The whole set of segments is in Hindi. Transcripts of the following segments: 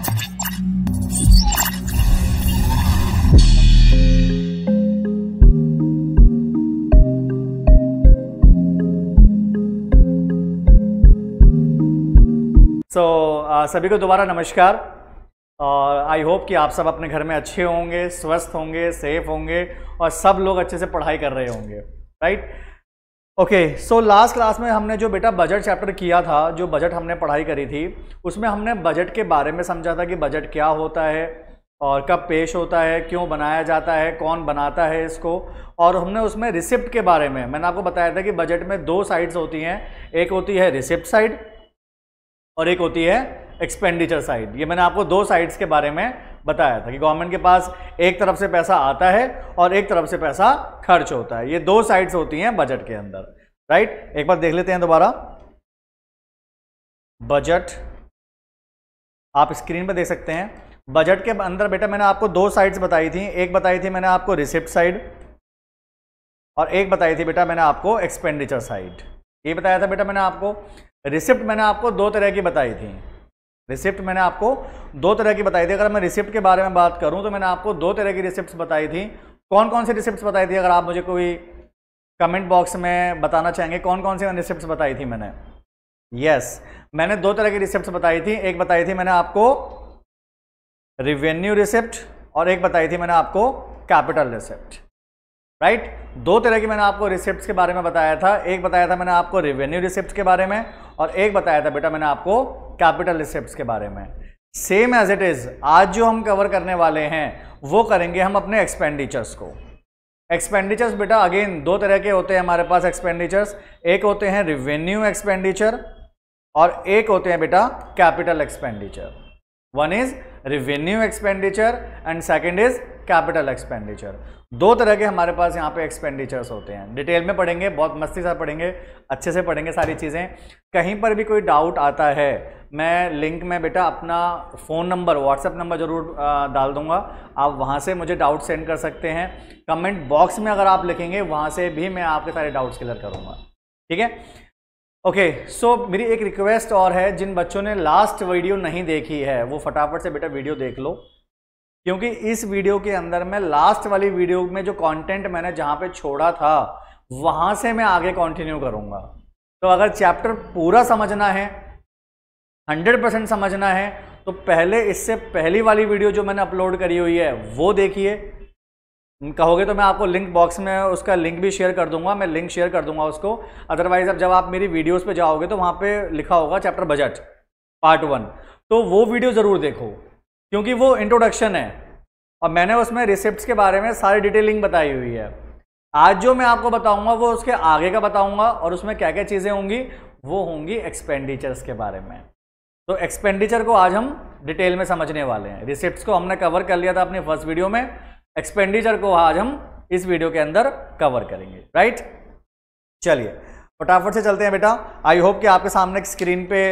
सो uh, सभी को दोबारा नमस्कार और आई होप कि आप सब अपने घर में अच्छे होंगे स्वस्थ होंगे सेफ होंगे और सब लोग अच्छे से पढ़ाई कर रहे होंगे right right? Okay so last class में हमने जो बेटा बजट चैप्टर किया था जो बजट हमने पढ़ाई करी थी उसमें हमने बजट के बारे में समझा था कि बजट क्या होता है और कब पेश होता है क्यों बनाया जाता है कौन बनाता है इसको और हमने उसमें रिसिप्ट के बारे में मैंने आपको बताया था कि बजट में दो साइड्स होती हैं एक होती है रिसिप्ट साइड और एक होती है एक्सपेंडिचर साइड ये मैंने आपको दो साइड्स के बारे में बताया था कि गवर्नमेंट के पास एक तरफ से पैसा आता है और एक तरफ से पैसा खर्च होता है ये दो साइड्स होती हैं बजट के अंदर राइट एक बार देख लेते हैं दोबारा बजट आप स्क्रीन पर देख सकते हैं बजट के अंदर बेटा मैंने आपको दो साइड्स बताई थी एक बताई थी मैंने आपको रिसिप्ट साइड और एक बताई थी बेटा मैंने आपको एक्सपेंडिचर साइड ये बताया था बेटा मैंने आपको रिसिप्ट मैंने आपको दो तरह की बताई थी रिसिप्ट मैंने आपको दो तरह की बताई थी अगर मैं रिसिप्ट के बारे में बात करूं तो मैंने आपको दो तरह की रिसिप्ट बताई थी कौन कौन सी रिसिप्ट बताई थी अगर आप मुझे कोई कमेंट बॉक्स में बताना चाहेंगे कौन कौन सी रिसिप्ट बताई थी मैंने यस yes, मैंने दो तरह की रिसिप्ट बताई थी एक बताई थी मैंने आपको रिवेन्यू रिसिप्ट और एक बताई थी मैंने आपको कैपिटल रिसिप्ट राइट right? दो तरह की मैंने आपको रिसिप्ट के बारे में बताया था एक बताया था मैंने आपको रिवेन्यू रिसिप्ट के बारे में और एक बताया था बेटा मैंने आपको कैपिटल स्टेप्स के बारे में सेम एज इट इज़ आज जो हम कवर करने वाले हैं वो करेंगे हम अपने एक्सपेंडिचर्स को एक्सपेंडिचर्स बेटा अगेन दो तरह के होते हैं हमारे पास एक्सपेंडिचर्स एक होते हैं रिवेन्यू एक्सपेंडिचर और एक होते हैं बेटा capital expenditure one is revenue expenditure and second is capital expenditure दो तरह के हमारे पास यहाँ पे एक्सपेंडिचर्स होते हैं डिटेल में पढ़ेंगे बहुत मस्ती से पढ़ेंगे अच्छे से पढ़ेंगे सारी चीज़ें कहीं पर भी कोई डाउट आता है मैं लिंक में बेटा अपना फ़ोन नंबर व्हाट्सअप नंबर ज़रूर डाल दूंगा आप वहाँ से मुझे डाउट सेंड कर सकते हैं कमेंट बॉक्स में अगर आप लिखेंगे वहाँ से भी मैं आपके सारे डाउट्स क्लियर करूँगा ठीक है ओके सो मेरी एक रिक्वेस्ट और है जिन बच्चों ने लास्ट वीडियो नहीं देखी है वो फटाफट से बेटा वीडियो देख लो क्योंकि इस वीडियो के अंदर मैं लास्ट वाली वीडियो में जो कंटेंट मैंने जहाँ पे छोड़ा था वहाँ से मैं आगे कंटिन्यू करूँगा तो अगर चैप्टर पूरा समझना है हंड्रेड परसेंट समझना है तो पहले इससे पहली वाली वीडियो जो मैंने अपलोड करी हुई है वो देखिए कहोगे तो मैं आपको लिंक बॉक्स में उसका लिंक भी शेयर कर दूंगा मैं लिंक शेयर कर दूंगा उसको अदरवाइज़ अब जब आप मेरी वीडियोस पे जाओगे तो वहाँ पे लिखा होगा चैप्टर बजट पार्ट वन तो वो वीडियो ज़रूर देखो क्योंकि वो इंट्रोडक्शन है और मैंने उसमें रिसिप्ट के बारे में सारी डिटेलिंग बताई हुई है आज जो मैं आपको बताऊँगा वो उसके आगे का बताऊँगा और उसमें क्या क्या चीज़ें होंगी वो होंगी एक्सपेंडिचर्स के बारे में तो एक्सपेंडिचर को आज हम डिटेल में समझने वाले हैं रिसिप्ट को हमने कवर कर लिया था अपने फर्स्ट वीडियो में एक्सपेंडिचर को आज हम इस वीडियो के अंदर कवर करेंगे राइट चलिए फटाफट से चलते हैं बेटा आई होप कि आपके सामने स्क्रीन पे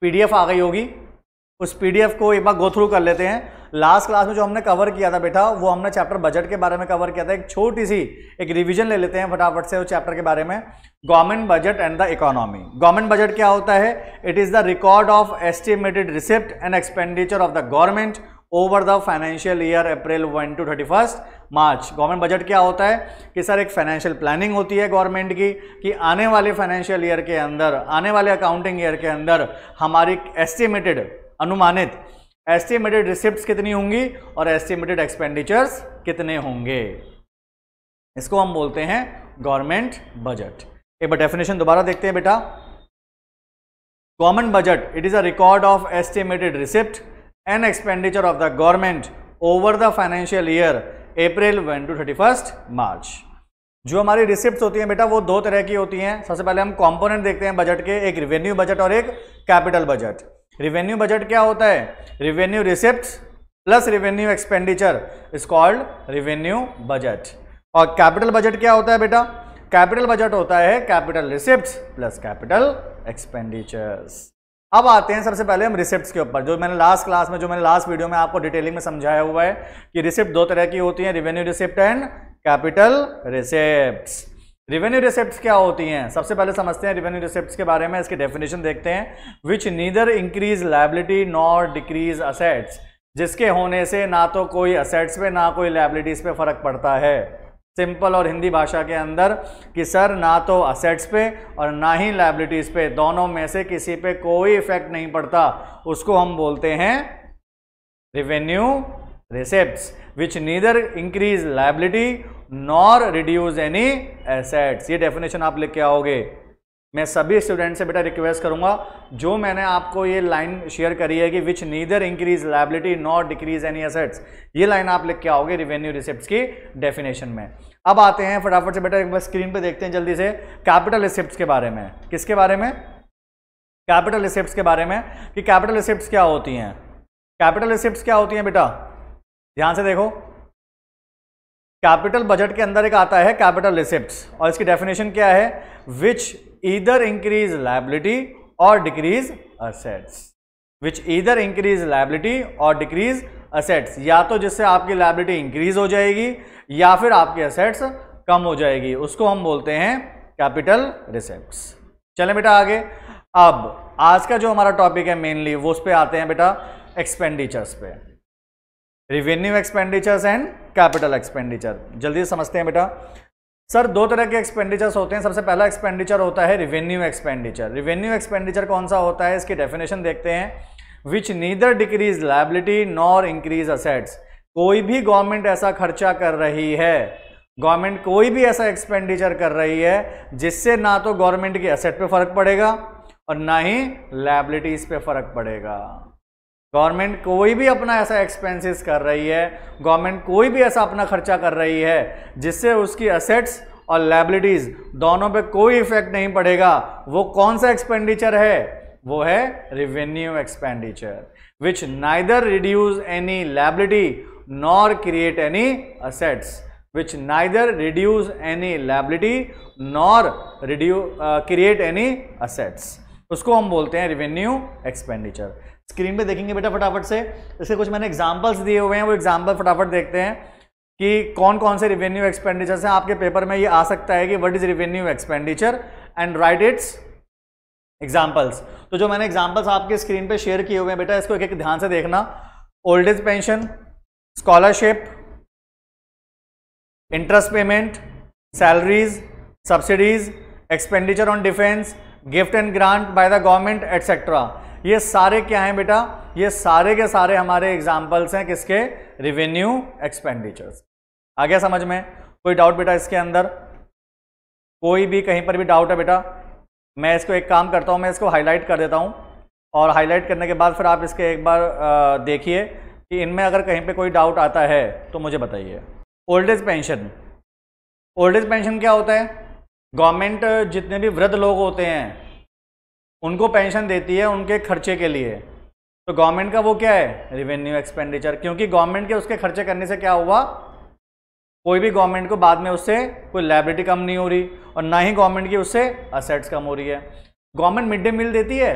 पीडीएफ आ गई होगी उस पीडीएफ को एक बार गो थ्रू कर लेते हैं लास्ट क्लास में जो हमने कवर किया था बेटा वो हमने चैप्टर बजट के बारे में कवर किया था एक छोटी सी एक रिविजन ले लेते हैं फटाफट से उस चैप्टर के बारे में government budget and the economy government budget क्या होता है it is the record of estimated receipt and expenditure of the government over the financial year April one to thirty first March government budget क्या होता है कि सर एक फाइनेंशियल प्लानिंग होती है गवर्नमेंट की कि आने वाले फाइनेंशियल ईयर के अंदर आने वाले अकाउंटिंग ईयर के अंदर हमारी एस्टिमेटेड अनुमानित एस्टिमेटेड रिसिप्ट कितनी होंगी और एस्टिमेटेड एक्सपेंडिचर्स कितने होंगे इसको हम बोलते हैं गवर्नमेंट बजट एक बार डेफिनेशन दोबारा देखते हैं बेटा common budget it is a record of estimated receipt and expenditure of the government over the financial year April one to thirty first March जो हमारी रिसिप्ट होती हैं बेटा वो दो तरह की होती हैं सबसे पहले हम कॉम्पोनेंट देखते हैं बजट के एक रिवेन्यू बजट और एक कैपिटल बजट रिवेन्यू बजट क्या होता है revenue receipt plus revenue expenditure is called revenue budget और कैपिटल बजट क्या होता है बेटा कैपिटल बजट होता है capital receipt plus capital expenditures अब आते हैं सबसे पहले हम रिसिप्ट के ऊपर जो मैंने लास्ट क्लास में जो मैंने लास्ट वीडियो में आपको डिटेलिंग में समझाया हुआ है कि रिसिप्ट दो तरह की होती है revenue receipt and capital receipt revenue receipt क्या होती हैं सबसे पहले समझते हैं रिवेन्यू रिसिप्ट के बारे में इसके डेफिनेशन देखते हैं which neither increase liability nor decrease assets जिसके होने से ना तो कोई असेट्स पे ना कोई लाइबिलिटीज़ पे फ़र्क पड़ता है सिंपल और हिंदी भाषा के अंदर कि सर ना तो असेट्स पे और ना ही लाइबिलिटीज़ पे दोनों में से किसी पे कोई इफेक्ट नहीं पड़ता उसको हम बोलते हैं revenue receipt which neither increase liability nor reduce any assets ये डेफिनेशन आप लिख के आओगे मैं सभी स्टूडेंट से बेटा रिक्वेस्ट करूंगा जो मैंने आपको ये लाइन शेयर करी है कि which neither increase liability not decrease any assets ये लाइन आप लिख के आओगे रिवेन्यू रिसिप्ट की डेफिनेशन में अब आते हैं फटाफट से बेटा एक बार स्क्रीन पे देखते हैं जल्दी से कैपिटल रिसिप्ट के बारे में किसके बारे में कैपिटल रिसिप्ट के बारे में कि कैपिटल रिसिप्ट क्या होती हैं कैपिटल रिसिप्ट क्या होती हैं बेटा ध्यान से देखो कैपिटल बजट के अंदर एक आता है कैपिटल रिसिप्ट और इसकी डेफिनेशन क्या है विच ईदर इंक्रीज लाइबिलिटी और decrease assets which either increase liability और डिक्रीज असेट्स या तो जिससे आपकी लाइबिलिटी इंक्रीज हो जाएगी या फिर आपके असेट्स कम हो जाएगी उसको हम बोलते हैं कैपिटल रिसिप्ट चले बेटा आगे अब आज का जो हमारा टॉपिक है मेनली वो उस पर आते हैं बेटा एक्सपेंडिचर्स पे revenue expenditures and capital expenditure जल्दी समझते हैं बेटा सर दो तरह के एक्सपेंडिचर्स होते हैं सबसे पहला एक्सपेंडिचर होता है रिवेन्यू एक्सपेंडिचर रिवेन्यू एक्सपेंडिचर कौन सा होता है इसकी डेफिनेशन देखते हैं which neither decrease liability nor increase assets कोई भी गवर्नमेंट ऐसा खर्चा कर रही है गवर्नमेंट कोई भी ऐसा एक्सपेंडिचर कर रही है जिससे ना तो गवर्नमेंट के असेट पे फर्क पड़ेगा और ना ही लाइबिलिटीज पे फर्क पड़ेगा गवर्नमेंट कोई भी अपना ऐसा एक्सपेंसेस कर रही है गवर्नमेंट कोई भी ऐसा अपना खर्चा कर रही है जिससे उसकी असेट्स और लाइबिलिटीज़ दोनों पे कोई इफेक्ट नहीं पड़ेगा वो कौन सा एक्सपेंडिचर है वो है revenue expenditure which neither reduce any liability nor create any assets which neither reduce any liability nor reduce create any assets उसको हम बोलते हैं रिवेन्यू एक्सपेंडिचर स्क्रीन पे देखेंगे बेटा फटाफट से इसके कुछ मैंने एग्जाम्पल्स दिए हुए हैं वो एग्जाम्पल फटाफट देखते हैं कि कौन कौन से रिवेन्यू एक्सपेंडिचर हैं आपके पेपर में ये आ सकता है कि what is revenue expenditure and write its examples तो जो मैंने एग्जाम्पल्स आपके स्क्रीन पर शेयर किए हुए हैं बेटा इसको एक एक ध्यान से देखना old age pension scholarship interest payment salaries subsidies expenditure on defence gift and grant by the government etcetera ये सारे क्या हैं बेटा ये सारे के सारे हमारे एग्जाम्पल्स हैं किसके रिवेन्यू एक्सपेंडिचर्स आ गया समझ में कोई डाउट बेटा इसके अंदर कोई भी कहीं पर भी डाउट है बेटा मैं इसको एक काम करता हूँ मैं इसको हाईलाइट कर देता हूँ और हाईलाइट करने के बाद फिर आप इसके एक बार देखिए कि इनमें अगर कहीं पे कोई डाउट आता है तो मुझे बताइए old age pension old age pension क्या होता है गवर्नमेंट जितने भी वृद्ध लोग होते हैं उनको पेंशन देती है उनके खर्चे के लिए तो गवर्नमेंट का वो क्या है रिवेन्यू एक्सपेंडिचर क्योंकि गवर्नमेंट के उसके खर्चे करने से क्या हुआ कोई भी गवर्नमेंट को बाद में उससे कोई लाइबिलिटी कम नहीं हो रही और ना ही गवर्नमेंट की उससे असेट्स कम हो रही है गवर्नमेंट मिड डे मील देती है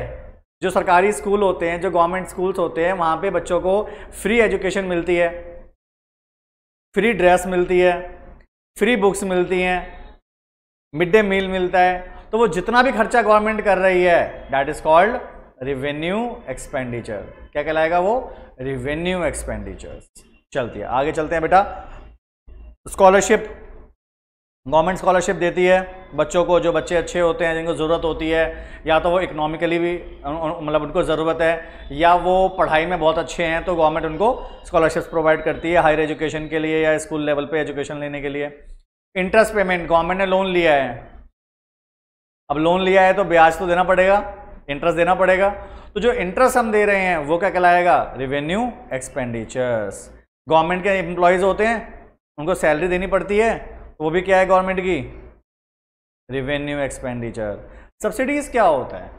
जो सरकारी स्कूल होते हैं जो गवर्नमेंट स्कूल्स होते हैं वहाँ पे बच्चों को फ्री एजुकेशन मिलती है फ्री ड्रेस मिलती है फ्री बुक्स मिलती हैं मिड डे मील मिलता है तो वो जितना भी खर्चा गवर्नमेंट कर रही है that is called revenue expenditure क्या कहलाएगा वो रिवेन्यू एक्सपेंडिचर चलती है आगे चलते हैं बेटा स्कॉलरशिप गवर्नमेंट स्कॉलरशिप देती है बच्चों को जो बच्चे अच्छे होते हैं जिनको ज़रूरत होती है या तो वो इकोनॉमिकली भी मतलब उनको ज़रूरत है या वो पढ़ाई में बहुत अच्छे हैं तो गवर्नमेंट उनको स्कॉलरशिप्स प्रोवाइड करती है हायर एजुकेशन के लिए या स्कूल लेवल पे एजुकेशन लेने के लिए इंटरेस्ट पेमेंट गवर्नमेंट ने लोन लिया है अब लोन लिया है तो ब्याज तो देना पड़ेगा इंटरेस्ट देना पड़ेगा तो जो इंटरेस्ट हम दे रहे हैं वो क्या कहलाएगा रिवेन्यू एक्सपेंडिचर्स गवर्नमेंट के एम्प्लॉयज़ होते हैं उनको सैलरी देनी पड़ती है तो वो भी क्या है गवर्नमेंट की रिवेन्यू एक्सपेंडिचर सब्सिडीज़ क्या होता है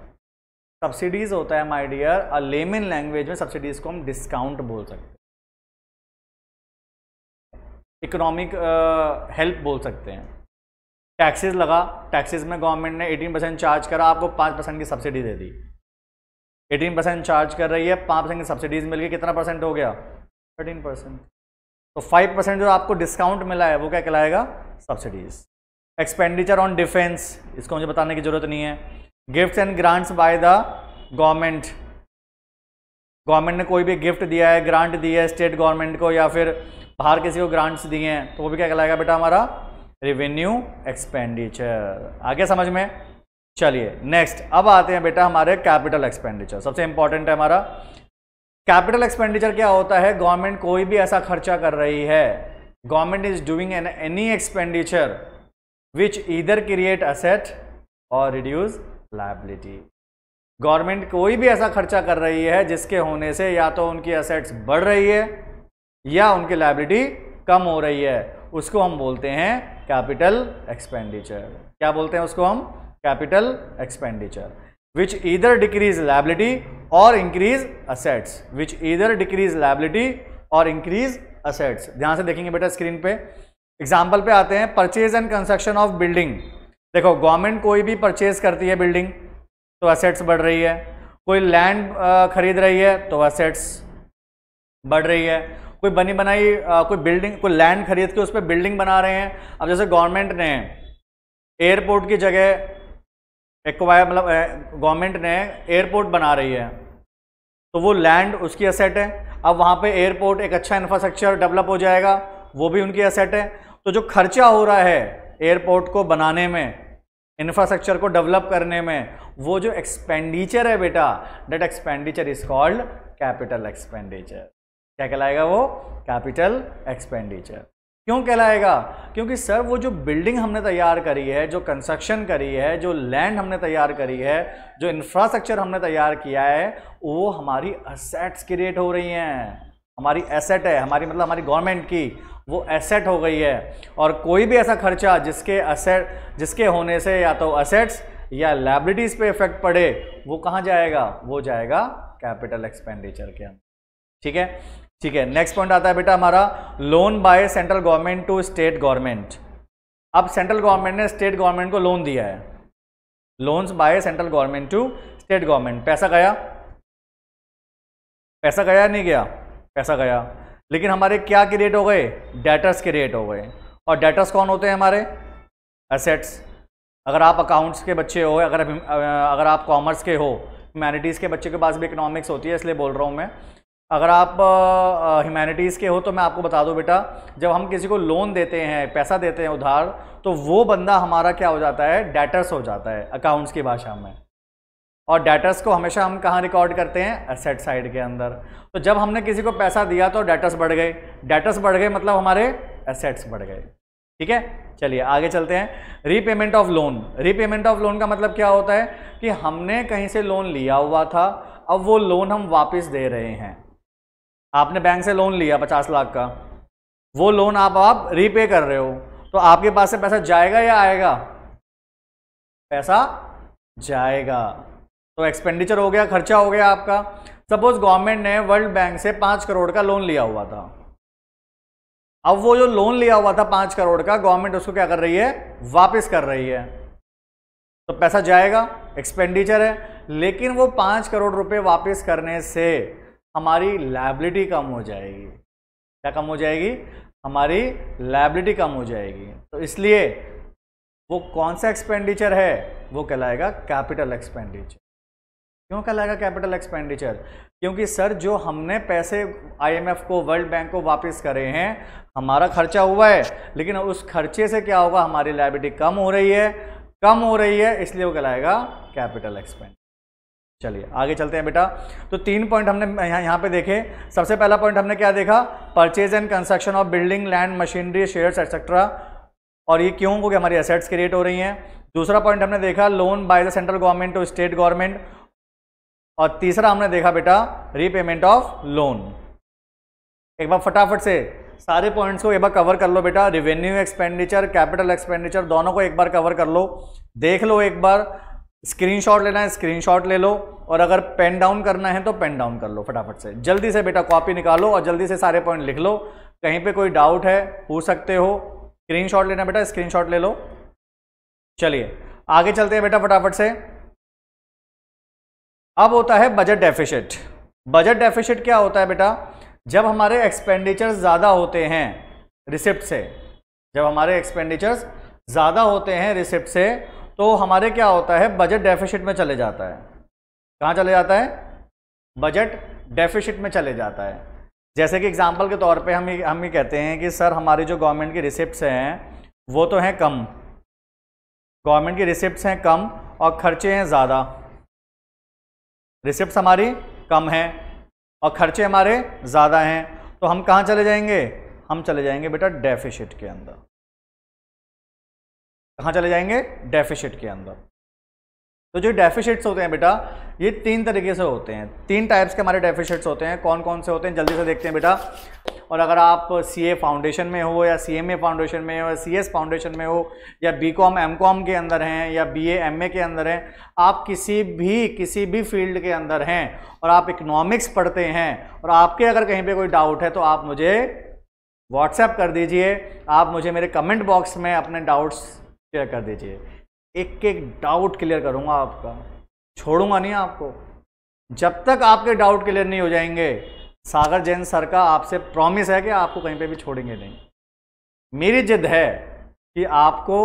सब्सिडीज़ होता है my dear a layman language में सब्सिडीज़ को हम डिस्काउंट बोल सकते हैं इकोनॉमिक हेल्प uh, बोल सकते हैं टैक्सेस लगा टैक्सेस में गवर्नमेंट ने 18 परसेंट चार्ज करा आपको 5 परसेंट की सब्सिडी दे दी 18 परसेंट चार्ज कर रही है 5 परसेंट की सब्सिडीज मिल गई कितना परसेंट हो गया 13 परसेंट तो 5 परसेंट जो आपको डिस्काउंट मिला है वो क्या कहलाएगा सब्सिडीज एक्सपेंडिचर ऑन डिफेंस इसको मुझे बताने की जरूरत नहीं है gift and grants by the government government ने कोई भी गिफ्ट दिया है ग्रांट दिया है स्टेट गवर्नमेंट को या फिर बाहर किसी को ग्रांट्स दिए हैं तो वो भी क्या कहलाएगा बेटा हमारा रेवेन्यू एक्सपेंडिचर आगे समझ में चलिए नेक्स्ट अब आते हैं बेटा हमारे कैपिटल एक्सपेंडिचर सबसे इंपॉर्टेंट है हमारा कैपिटल एक्सपेंडिचर क्या होता है गवर्नमेंट कोई भी ऐसा खर्चा कर रही है government is doing an any expenditure which either create asset और रिड्यूज लाइबिलिटी गवर्नमेंट कोई भी ऐसा खर्चा कर रही है जिसके होने से या तो उनकी असेट्स बढ़ रही है या उनकी लाइबिलिटी कम हो रही है उसको हम बोलते हैं कैपिटल एक्सपेंडिचर क्या बोलते हैं उसको हम capital expenditure which either decrease liability और increase assets which either decrease liability और इंक्रीज असेट्स ध्यान से देखेंगे बेटा स्क्रीन पे एग्जाम्पल पे आते हैं purchase and construction of building देखो गवर्नमेंट कोई भी परचेज करती है बिल्डिंग तो असेट्स बढ़ रही है कोई लैंड खरीद रही है तो असेट्स बढ़ रही है कोई बनी बनाई कोई बिल्डिंग कोई लैंड खरीद के उस पर बिल्डिंग बना रहे हैं अब जैसे गवर्नमेंट ने एयरपोर्ट की जगह एक्वायर मतलब गवर्नमेंट ने एयरपोर्ट बना रही है तो वो लैंड उसकी असेट है अब वहाँ पे एयरपोर्ट एक अच्छा इंफ्रास्ट्रक्चर डेवलप हो जाएगा वो भी उनकी असेट है तो जो खर्चा हो रहा है एयरपोर्ट को बनाने में इंफ्रास्ट्रक्चर को डेवलप करने में वो जो एक्सपेंडिचर है बेटा debt expenditure is called capital expenditure क्या कहलाएगा वो कैपिटल एक्सपेंडिचर क्यों कहलाएगा क्योंकि सर वो जो बिल्डिंग हमने तैयार करी है जो कंस्ट्रक्शन करी है जो लैंड हमने तैयार करी है जो इंफ्रास्ट्रक्चर हमने तैयार किया है वो हमारी असेट्स क्रिएट हो रही हैं हमारी एसेट है हमारी मतलब हमारी गवर्नमेंट की वो एसेट हो गई है और कोई भी ऐसा खर्चा जिसके असेट जिसके होने से या तो असेट्स या लाइबिलिटीज़ पे इफेक्ट पड़े वो कहाँ जाएगा वो जाएगा कैपिटल एक्सपेंडिचर के अंदर ठीक है ठीक है नेक्स्ट पॉइंट आता है बेटा हमारा loan by central government to state government अब सेंट्रल गवर्नमेंट ने स्टेट गवर्नमेंट को लोन दिया है loans by central government to state government पैसा गया पैसा गया नहीं गया पैसा गया लेकिन हमारे क्या के रेट हो गए डेटर्स के रेट हो गए और डेटर्स कौन होते हैं हमारे एसेट्स अगर आप अकाउंट्स के बच्चे हो अगर अगर आप कॉमर्स के हो ह्यूमैनिटीज़ के बच्चे के पास भी इकोनॉमिक्स होती है इसलिए बोल रहा हूँ मैं अगर आप ह्यूमैनिटीज़ के हो तो मैं आपको बता दूं बेटा जब हम किसी को लोन देते हैं पैसा देते हैं उधार तो वो बंदा हमारा क्या हो जाता है डेटर्स हो जाता है अकाउंट्स की भाषा में और डेटर्स को हमेशा हम कहाँ रिकॉर्ड करते हैं असेट साइड के अंदर तो जब हमने किसी को पैसा दिया तो डेटर्स बढ़ गए डेटर्स बढ़ गए मतलब हमारे एसेट्स बढ़ गए ठीक है चलिए आगे चलते हैं repayment of loan repayment of loan का मतलब क्या होता है कि हमने कहीं से लोन लिया हुआ था अब वो लोन हम वापस दे रहे हैं आपने बैंक से लोन लिया पचास लाख का वो लोन आप आप रीपे कर रहे हो तो आपके पास से पैसा जाएगा या आएगा पैसा जाएगा तो एक्सपेंडिचर हो गया खर्चा हो गया आपका सपोज गवर्नमेंट ने वर्ल्ड बैंक से पाँच करोड़ का लोन लिया हुआ था अब वो जो लोन लिया हुआ था पाँच करोड़ का गवर्नमेंट उसको क्या कर रही है वापस कर रही है तो पैसा जाएगा एक्सपेंडिचर है लेकिन वो पाँच करोड़ रुपए वापस करने से हमारी लाइबिलिटी कम हो जाएगी क्या कम हो जाएगी हमारी लाइबिलिटी कम हो जाएगी तो इसलिए वो कौन सा एक्सपेंडिचर है वो कहलाएगा कैपिटल एक्सपेंडिचर क्यों कहलाएगा कैपिटल एक्सपेंडिचर क्योंकि सर जो हमने पैसे आईएमएफ को वर्ल्ड बैंक को वापस करे हैं हमारा खर्चा हुआ है लेकिन उस खर्चे से क्या होगा हमारी लाइबिलिटी कम हो रही है कम हो रही है इसलिए वो कहलाएगा कैपिटल एक्सपेंडिचर चलिए आगे चलते हैं बेटा तो तीन पॉइंट हमने यहाँ यहाँ पे देखे सबसे पहला पॉइंट हमने क्या देखा purchase and construction of building land machinery shares etcetera और ये क्यों क्योंकि हमारी एसेट्स क्रिएट हो रही हैं दूसरा पॉइंट हमने देखा loan by the central government to state government और तीसरा हमने देखा बेटा रीपेमेंट ऑफ लोन एक बार फटाफट से सारे पॉइंट्स को एक बार कवर कर लो बेटा रिवेन्यू एक्सपेंडिचर कैपिटल एक्सपेंडिचर दोनों को एक बार कवर कर लो देख लो एक बार स्क्रीनशॉट लेना है स्क्रीनशॉट ले लो और अगर पेन डाउन करना है तो पेन डाउन कर लो फटाफट से जल्दी से बेटा कॉपी निकालो और जल्दी से सारे पॉइंट लिख लो कहीं पे कोई डाउट है पूछ सकते हो स्क्रीनशॉट लेना बेटा स्क्रीनशॉट ले लो चलिए आगे चलते हैं बेटा फटाफट से अब होता है बजट डेफिशिट बजट डेफिशिट क्या होता है बेटा जब हमारे एक्सपेंडिचर ज़्यादा होते हैं रिसिप्ट से जब हमारे एक्सपेंडिचर्स ज़्यादा होते हैं रिसिप्ट से तो हमारे क्या होता है बजट डेफिसिट में चले जाता है कहाँ चले जाता है बजट डेफिसिट में चले जाता है जैसे कि एग्जाम्पल के तौर पे हम ही हम ये कहते हैं कि सर हमारी जो गवर्नमेंट की रिसिप्ट हैं वो तो हैं कम गवर्नमेंट की रिसिप्ट हैं कम और खर्चे हैं ज़्यादा रिसिप्ट हमारी कम हैं और खर्चे हमारे ज़्यादा हैं तो हम कहाँ चले जाएंगे हम चले जाएंगे बेटा डेफिसिट के अंदर कहाँ चले जाएंगे डेफिशिट के अंदर तो जो डेफिशिट्स होते हैं बेटा ये तीन तरीके से होते हैं तीन टाइप्स के हमारे डेफिशिट्स होते हैं कौन कौन से होते हैं जल्दी से देखते हैं बेटा और अगर आप सी ए फाउंडेशन में हो या सी एम ए फाउंडेशन में हो या सी एस फाउंडेशन में हो या बी कॉम एम कॉम के अंदर हैं या बी ए एम ए के अंदर हैं आप किसी भी किसी भी फील्ड के अंदर हैं और आप इकनॉमिक्स पढ़ते हैं और आपके अगर कहीं पर कोई डाउट है तो आप मुझे व्हाट्सएप कर दीजिए आप मुझे मेरे कमेंट बॉक्स में अपने डाउट्स क्लियर कर दीजिए एक एक डाउट क्लियर करूँगा आपका छोड़ूंगा नहीं आपको जब तक आपके डाउट क्लियर नहीं हो जाएंगे सागर जैन सर का आपसे प्रॉमिस है कि आपको कहीं पे भी छोड़ेंगे नहीं मेरी जिद है कि आपको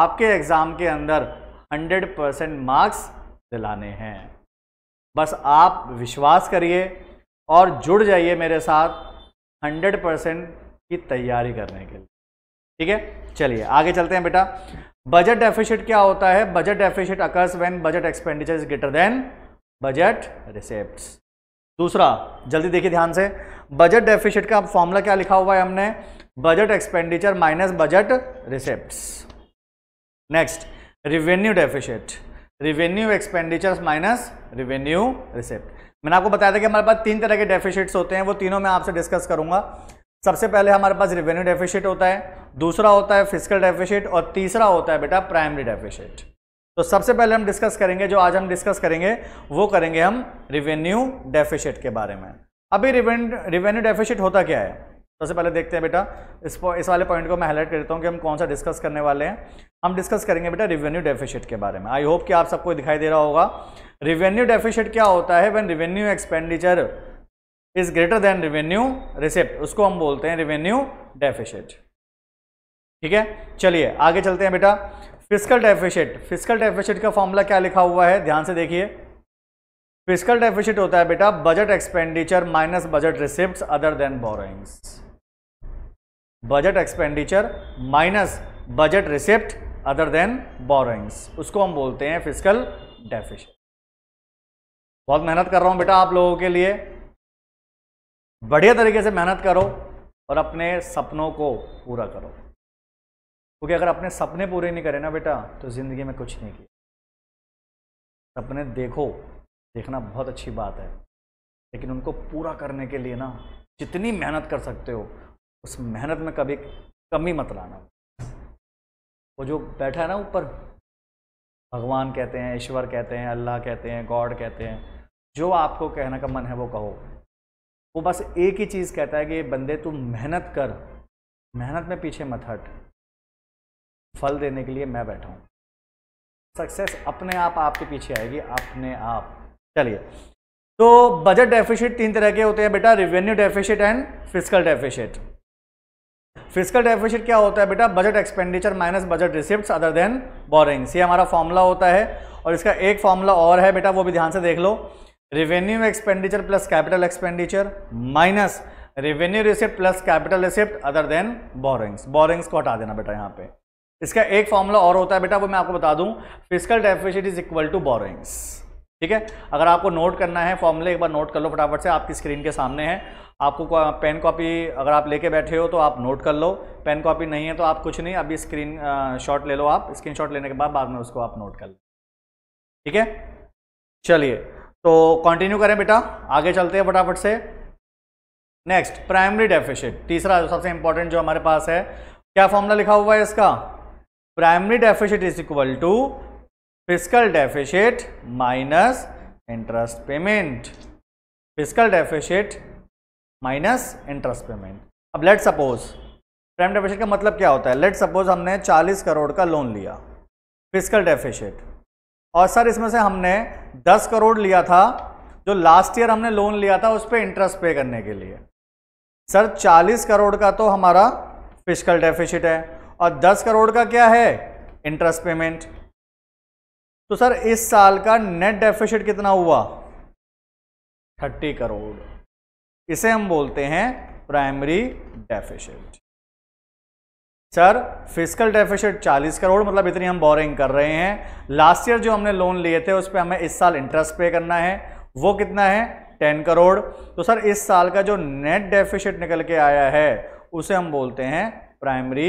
आपके एग्ज़ाम के अंदर 100 परसेंट मार्क्स दिलाने हैं बस आप विश्वास करिए और जुड़ जाइए मेरे साथ 100 परसेंट की तैयारी करने के लिए ठीक है चलिए आगे चलते हैं बेटा बजट डेफिशिट क्या होता है budget deficit occurs when budget expenditure is greater than budget receipt दूसरा जल्दी देखिए ध्यान से बजट डेफिशिट का फॉर्मूला क्या लिखा हुआ है हमने budget expenditure minus budget receipt next revenue deficit revenue expenditure minus revenue receipt मैंने आपको बताया था कि हमारे पास तीन तरह के डेफिशिट्स होते हैं वो तीनों मैं आपसे डिस्कस करूंगा सबसे पहले हमारे पास रेवेन्यू डेफिशिट होता है दूसरा होता है फिजिकल डेफिशिट और तीसरा होता है बेटा प्राइमरी डेफिशिट तो सबसे पहले हम डिस्कस करेंगे जो आज हम डिस्कस करेंगे वो करेंगे हम रिवेन्यू डेफिशिट के बारे में अभी रिवेन्यू डेफिशिट होता क्या है सबसे पहले देखते हैं बेटा इस इस वाले पॉइंट को मैं हाईलाइट करता हूँ कि हम कौन सा डिस्कस करने वाले हैं हम डिस्कस करेंगे बेटा रिवेन्यू डेफिशिट के बारे में आई होप कि आप सबको दिखाई दे रहा होगा रिवेन्यू डेफिशिट क्या होता है when revenue expenditure is greater than revenue receipt उसको हम बोलते हैं रिवेन्यू डेफिशिट ठीक है चलिए आगे चलते हैं बेटा फिजिकल डेफिशिट फिजिकल डेफिशिट का फॉर्मूला क्या लिखा हुआ है ध्यान से देखिए फिजिकल डेफिशिट होता है बेटा budget expenditure minus budget receipt other than borrowings budget expenditure minus budget receipt other than borrowings उसको हम बोलते हैं फिजिकल डेफिशिट बहुत मेहनत कर रहा हूं बेटा आप लोगों के लिए बढ़िया तरीके से मेहनत करो और अपने सपनों को पूरा करो क्योंकि अगर अपने सपने पूरे नहीं करें ना बेटा तो ज़िंदगी में कुछ नहीं किया सपने देखो देखना बहुत अच्छी बात है लेकिन उनको पूरा करने के लिए ना जितनी मेहनत कर सकते हो उस मेहनत में कभी कमी मत लाना वो जो बैठा है ना ऊपर भगवान कहते हैं ईश्वर कहते हैं अल्लाह कहते हैं गॉड कहते हैं जो आपको कहने का मन है वो कहो वो बस एक ही चीज़ कहता है कि बंदे तू मेहनत कर मेहनत में पीछे मत हट फल देने के लिए मैं बैठा हूँ सक्सेस अपने आप आपके पीछे आएगी अपने आप चलिए तो बजट डेफिशिट तीन तरह के होते हैं बेटा revenue deficit and fiscal deficit fiscal deficit क्या होता है बेटा budget expenditure minus budget receipt other than borrowings ये हमारा फॉर्मूला होता है और इसका एक फॉर्मूला और है बेटा वो भी ध्यान से देख लो revenue expenditure plus capital expenditure minus revenue receipt plus capital receipt other than borrowings borrowings को हटा देना बेटा यहाँ पे इसका एक फॉर्मूला और होता है बेटा वो मैं आपको बता दूं fiscal deficit is equal to borrowings ठीक है अगर आपको नोट करना है फॉर्मूले एक बार नोट कर लो फटाफट से आपकी स्क्रीन के सामने है आपको पेन कॉपी अगर आप लेके बैठे हो तो आप नोट कर लो पेन कॉपी नहीं है तो आप कुछ नहीं अभी स्क्रीन शॉट ले लो आप स्क्रीन शॉट लेने के बाद बाद में उसको आप नोट कर लो ठीक है चलिए तो कंटिन्यू करें बेटा आगे चलते हैं फटाफट से नेक्स्ट प्राइमरी डेफिशिट तीसरा सबसे इंपॉर्टेंट जो हमारे पास है क्या फॉर्मूला लिखा हुआ है इसका primary deficit is equal to fiscal deficit minus interest payment fiscal deficit minus interest payment अब लेट सपोज प्राइम डेफिशिट का मतलब क्या होता है लेट सपोज हमने 40 करोड़ का लोन लिया फिजिकल डेफिशिट और सर इसमें से हमने 10 करोड़ लिया था जो लास्ट ईयर हमने लोन लिया था उस पर इंटरेस्ट पे करने के लिए सर 40 करोड़ का तो हमारा फिजिकल डेफिसिट है और 10 करोड़ का क्या है इंटरेस्ट पेमेंट तो सर इस साल का नेट डेफिसिट कितना हुआ 30 करोड़ इसे हम बोलते हैं primary deficit sir fiscal deficit 40 crore मतलब इतनी हम बोरिंग कर रहे हैं लास्ट ईयर जो हमने लोन लिए थे उस पर हमें इस साल इंटरेस्ट पे करना है वो कितना है 10 करोड़ तो सर इस साल का जो नेट डेफिशिट निकल के आया है उसे हम बोलते हैं प्राइमरी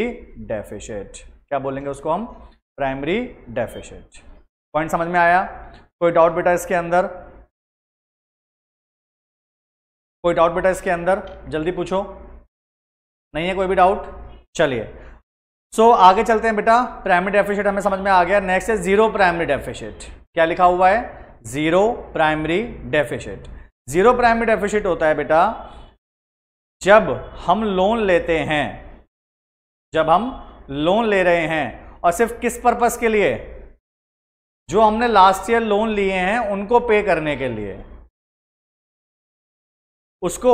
डेफिशिट क्या बोलेंगे उसको हम प्राइमरी डेफिशिट पॉइंट समझ में आया कोई डाउट बेटा इसके अंदर कोई डाउट बेटा इसके अंदर जल्दी पूछो नहीं है कोई भी डाउट चलिए सो so, आगे चलते हैं बेटा प्राइमरी डेफिशिट हमें समझ में आ गया नेक्स्ट है जीरो प्राइमरी डेफिशिट क्या लिखा हुआ है zero primary deficit zero primary deficit होता है बेटा जब हम लोन लेते हैं जब हम लोन ले रहे हैं और सिर्फ किस पर्पज के लिए जो हमने लास्ट ईयर लोन लिए हैं उनको पे करने के लिए उसको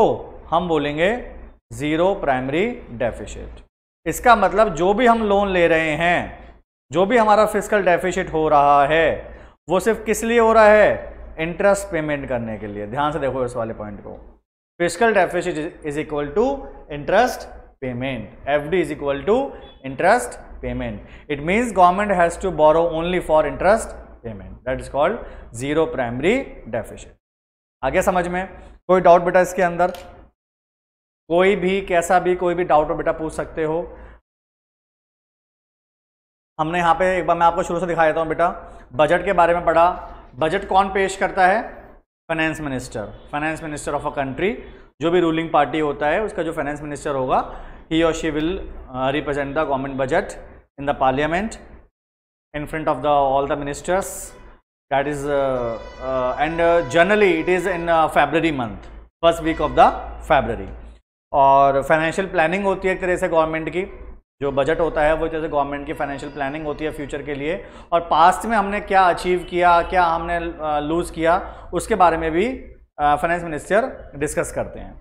हम बोलेंगे जीरो प्राइमरी डेफिशिट इसका मतलब जो भी हम लोन ले रहे हैं जो भी हमारा फिजिकल डेफिशिट हो रहा है वो सिर्फ किस लिए हो रहा है इंटरेस्ट पेमेंट करने के लिए ध्यान से देखो इस वाले पॉइंट को fiscal deficit is equal to interest payment F is equal to interest payment it means government has to borrow only for interest payment that is called zero primary deficit आगे समझ में कोई डाउट बेटा इसके अंदर कोई भी कैसा भी कोई भी डाउट हो बेटा पूछ सकते हो हमने यहाँ पे एक बार मैं आपको शुरू से दिखा देता हूँ बेटा बजट के बारे में पढ़ा बजट कौन पेश करता है finance minister finance minister of a country जो भी रूलिंग पार्टी होता है उसका जो फाइनेंस मिनिस्टर होगा ही और she will represent the government budget in the parliament in front of the all the ministers that is and generally it is in February month first week of the February और फाइनेंशियल प्लानिंग होती है एक तरह से गवर्नमेंट की जो बजट होता है वो जैसे गवर्नमेंट की फाइनेंशियल प्लानिंग होती है फ्यूचर के लिए और पास्ट में हमने क्या अचीव किया क्या हमने लूज़ किया उसके बारे में भी फाइनेंस मिनिस्टर डिस्कस करते हैं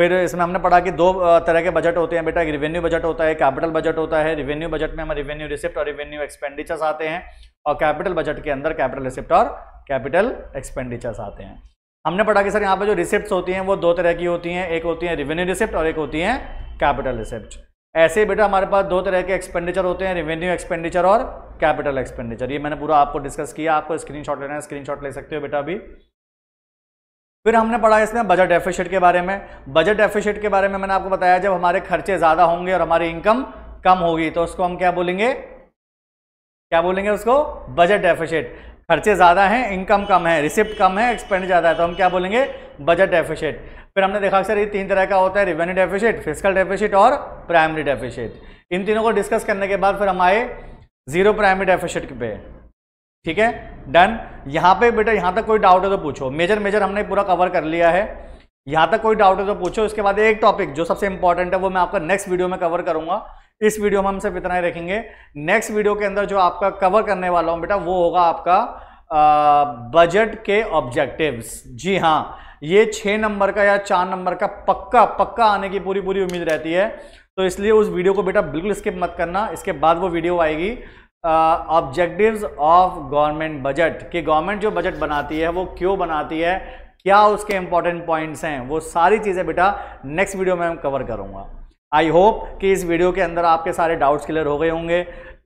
फिर इसमें हमने पढ़ा कि दो तरह के बजट होते हैं बेटा एक रिवेन्यू बजट होता है कैपिटल बजट होता है रिवेन्यू बजट में हमें रिवेन्यू रिसिप्ट और रिवेन्यू एक्सपेंडिचर्स आते हैं और कैपिटल बजट के अंदर कैपिटल रिसिप्ट और कैपिटल एक्सपेंडिचर्स आते हैं हमने पढ़ा कि सर यहाँ पर जो रिसिप्ट होती हैं वो दो तरह की होती हैं एक होती हैं रेवेन्यू रिसिप्ट और एक होती हैं कैपिटल रिसिप्ट ऐसे ही बेटा हमारे पास दो तरह के एक्सपेंडिचर होते हैं रिवेन्यू एक्सपेंडिचर और कैपिटल एक्सपेंडिचर ये मैंने पूरा आपको डिस्कस किया आपको स्क्रीनशॉट लेना है शॉट ले सकते हो बेटा अभी फिर हमने पढ़ा इसमें बजट डेफिशिट के बारे में बजट डेफिशिट के बारे में मैंने आपको बताया जब हमारे खर्चे ज़्यादा होंगे और हमारी इनकम कम होगी तो उसको हम क्या बोलेंगे क्या बोलेंगे उसको बजट डेफिशिट खर्चे ज़्यादा हैं इनकम कम है रिसिप्ट कम है एक्सपेंड ज़्यादा है तो हम क्या बोलेंगे बजट डेफिशिट फिर हमने देखा सर ये तीन तरह का होता है रिवेन्यू डेफिशिट फिजिकल डेफिशिट और प्राइमरी डेफिशिट इन तीनों को डिस्कस करने के बाद फिर हम आए जीरो प्राइमरी डेफिशिट पे ठीक है डन यहाँ पे बेटा यहाँ तक कोई डाउट है तो पूछो मेजर मेजर हमने पूरा कवर कर लिया है यहाँ तक कोई डाउट है तो पूछो इसके बाद एक टॉपिक जो सबसे इंपॉर्टेंट है वो मैं आपका नेक्स्ट वीडियो में कवर करूंगा इस वीडियो में हम सिर्फ इतना ही रखेंगे नेक्स्ट वीडियो के अंदर जो आपका कवर करने वाला हूँ बेटा वो होगा आपका बजट के ऑब्जेक्टिव्स जी हाँ ये छः नंबर का या चार नंबर का पक्का पक्का आने की पूरी पूरी उम्मीद रहती है तो इसलिए उस वीडियो को बेटा बिल्कुल स्किप मत करना इसके बाद वो वीडियो आएगी ऑब्जेक्टिव्स ऑफ गवर्नमेंट बजट कि गवर्नमेंट जो बजट बनाती है वो क्यों बनाती है क्या उसके इंपॉर्टेंट पॉइंट्स हैं वो सारी चीज़ें बेटा नेक्स्ट वीडियो में हम कवर करूँगा आई होप कि इस वीडियो के अंदर आपके सारे डाउट्स क्लियर हो गए होंगे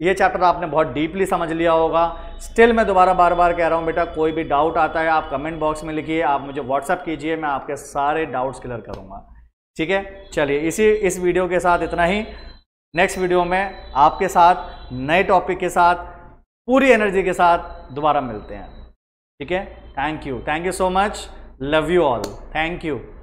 ये चैप्टर आपने बहुत डीपली समझ लिया होगा स्टिल मैं दोबारा बार बार कह रहा हूँ बेटा कोई भी डाउट आता है आप कमेंट बॉक्स में लिखिए आप मुझे व्हाट्सअप कीजिए मैं आपके सारे डाउट्स क्लियर करूँगा ठीक है चलिए इसी इस वीडियो के साथ इतना ही नेक्स्ट वीडियो में आपके साथ नए टॉपिक के साथ पूरी एनर्जी के साथ दोबारा मिलते हैं ठीक है thank you thank you so much Love you all. Thank you.